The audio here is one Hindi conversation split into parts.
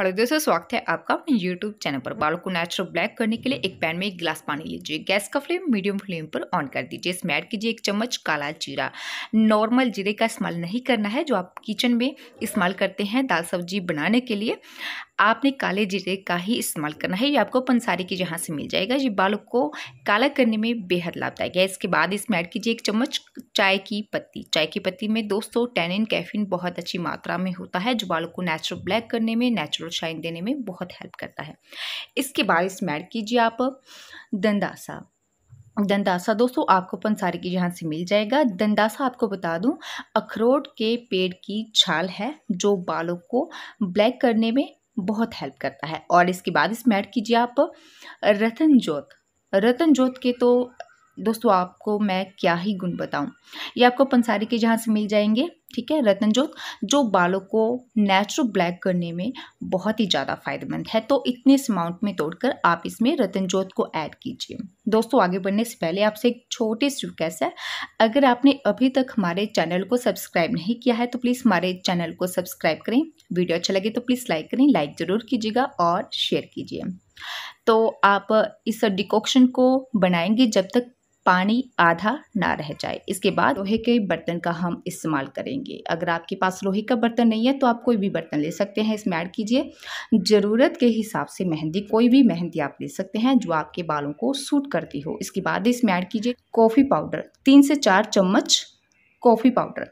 हेलो दोस्तों स्वागत है आपका अपने यूट्यूब चैनल पर बालों को नेचुरल ब्लैक करने के लिए एक पैन में एक गिलास पानी लीजिए गैस का फ्लेम मीडियम फ्लेम पर ऑन कर दीजिए इसमें ऐड कीजिए एक चम्मच काला जीरा नॉर्मल जीरे का इस्तेमाल नहीं करना है जो आप किचन में इस्तेमाल करते हैं दाल सब्जी बनाने के लिए आपने काले जीरे का ही इस्तेमाल करना है ये आपको पंसारी के जहाँ से मिल जाएगा ये बालों को काला करने में बेहद लाभदायक है इसके बाद इसमें ऐड कीजिए एक चम्मच चाय की पत्ती चाय की पत्ती में दोस्तों टेनिन कैफिन बहुत अच्छी मात्रा में होता है जो बालों को नेचुरल ब्लैक करने में नेचुरल शाइन देने में बहुत हेल्प करता है इसके बाद इसमें ऐड कीजिए आप दंदासा दंदासा दोस्तों आपको पंसारी की जहाँ से मिल जाएगा दंदासा आपको बता दूं अखरोट के पेड़ की छाल है जो बालों को ब्लैक करने में बहुत हेल्प करता है और इसके बाद इसमें ऐड कीजिए आप रतन जोत रतन जोत के तो दोस्तों आपको मैं क्या ही गुण बताऊं ये आपको पंसारी के जहाँ से मिल जाएंगे ठीक है रतनजोत जो बालों को नेचुरल ब्लैक करने में बहुत ही ज़्यादा फायदेमंद है तो इतने अमाउंट में तोड़कर आप इसमें रतनजोत को ऐड कीजिए दोस्तों आगे बढ़ने से पहले आपसे एक छोटी सी रिक्वेस्ट है अगर आपने अभी तक हमारे चैनल को सब्सक्राइब नहीं किया है तो प्लीज़ हमारे चैनल को सब्सक्राइब करें वीडियो अच्छा लगे तो प्लीज़ लाइक करें लाइक ज़रूर कीजिएगा और शेयर कीजिए तो आप इस डिकॉक्शन को बनाएंगे जब तक पानी आधा ना रह जाए इसके बाद लोहे के बर्तन का हम इस्तेमाल करेंगे अगर आपके पास लोहे का बर्तन नहीं है तो आप कोई भी बर्तन ले सकते हैं इसमें ऐड कीजिए ज़रूरत के हिसाब से मेहंदी कोई भी मेहंदी आप ले सकते हैं जो आपके बालों को सूट करती हो इसके बाद इसमें ऐड कीजिए कॉफ़ी पाउडर तीन से चार चम्मच कॉफ़ी पाउडर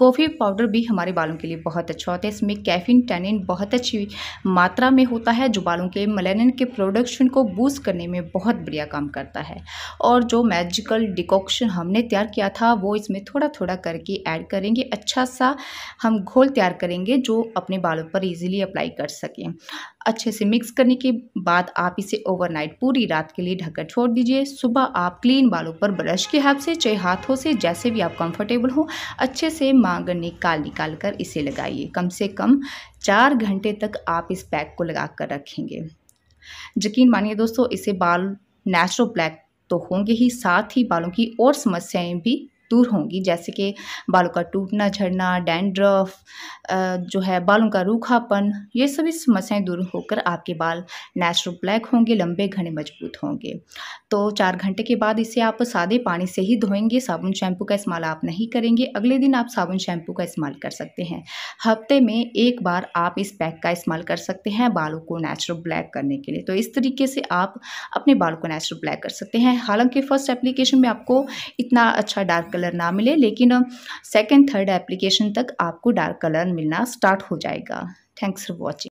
कॉफ़ी पाउडर भी हमारे बालों के लिए बहुत अच्छा होता है इसमें कैफिन टैनिन बहुत अच्छी मात्रा में होता है जो बालों के मलेनिन के प्रोडक्शन को बूस्ट करने में बहुत बढ़िया काम करता है और जो मैजिकल डिकॉक्शन हमने तैयार किया था वो इसमें थोड़ा थोड़ा करके ऐड करेंगे अच्छा सा हम घोल तैयार करेंगे जो अपने बालों पर ईजिली अप्लाई कर सकें अच्छे से मिक्स करने के बाद आप इसे ओवरनाइट पूरी रात के लिए ढककर छोड़ दीजिए सुबह आप क्लीन बालों पर ब्रश के हाथ से चाहे हाथों से जैसे भी आप कंफर्टेबल हो अच्छे से मांगर निकाल निकाल कर इसे लगाइए कम से कम चार घंटे तक आप इस पैक को लगा कर रखेंगे यकीन मानिए दोस्तों इसे बाल नेचुरल ब्लैक तो होंगे ही साथ ही बालों की और समस्याएं भी दूर होंगी जैसे कि बालों का टूटना झड़ना डैंड्रफ जो है बालों का रूखापन ये सभी समस्याएं दूर होकर आपके बाल नेचुरल ब्लैक होंगे लंबे घने मजबूत होंगे तो चार घंटे के बाद इसे आप सादे पानी से ही धोएंगे साबुन शैम्पू का इस्तेमाल आप नहीं करेंगे अगले दिन आप साबुन शैम्पू का इस्तेमाल कर सकते हैं हफ्ते में एक बार आप इस पैक का इस्तेमाल कर सकते हैं बालों को नेचुरल ब्लैक करने के लिए तो इस तरीके से आप अपने बालों को नेचुरल ब्लैक कर सकते हैं हालांकि फ़र्स्ट एप्लीकेशन में आपको इतना अच्छा डार्क कलर ना मिले लेकिन सेकेंड थर्ड एप्लीकेशन तक आपको डार्क कलर मिलना स्टार्ट हो जाएगा थैंक्स फॉर वॉचिंग